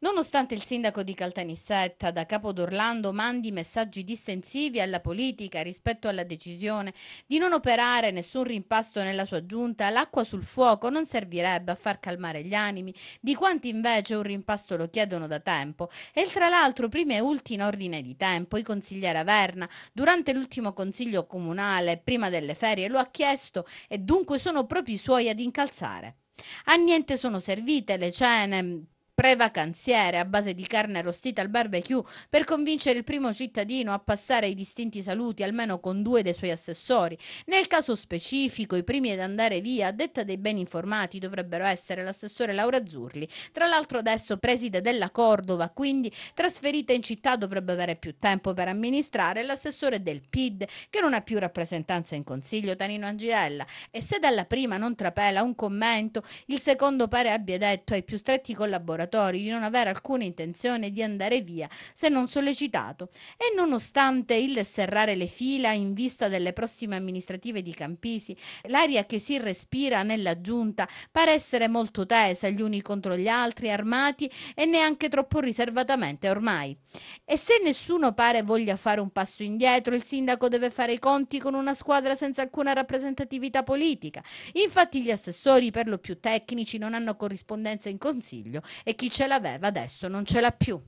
Nonostante il sindaco di Caltanissetta, da capo d'Orlando, mandi messaggi distensivi alla politica rispetto alla decisione di non operare nessun rimpasto nella sua giunta, l'acqua sul fuoco non servirebbe a far calmare gli animi di quanti invece un rimpasto lo chiedono da tempo. E tra l'altro, prima e ultima in ordine di tempo, i consiglieri Averna, durante l'ultimo consiglio comunale, prima delle ferie, lo ha chiesto e dunque sono proprio i suoi ad incalzare. A niente sono servite le cene prevacanziere a base di carne arrostita al barbecue per convincere il primo cittadino a passare i distinti saluti almeno con due dei suoi assessori. Nel caso specifico, i primi ad andare via, a detta dei ben informati, dovrebbero essere l'assessore Laura Zurli, tra l'altro adesso preside della Cordova, quindi trasferita in città dovrebbe avere più tempo per amministrare, l'assessore del PID che non ha più rappresentanza in consiglio, Tanino Angiella, e se dalla prima non trapela un commento, il secondo pare abbia detto ai più stretti collaboratori lavoratori di non avere alcuna intenzione di andare via se non sollecitato e nonostante il serrare le fila in vista delle prossime amministrative di Campisi, l'aria che si respira nella giunta pare essere molto tesa gli uni contro gli altri, armati e neanche troppo riservatamente ormai. E se nessuno pare voglia fare un passo indietro, il sindaco deve fare i conti con una squadra senza alcuna rappresentatività politica. Infatti gli assessori, per lo più tecnici, non hanno corrispondenza in consiglio e e chi ce l'aveva adesso non ce l'ha più.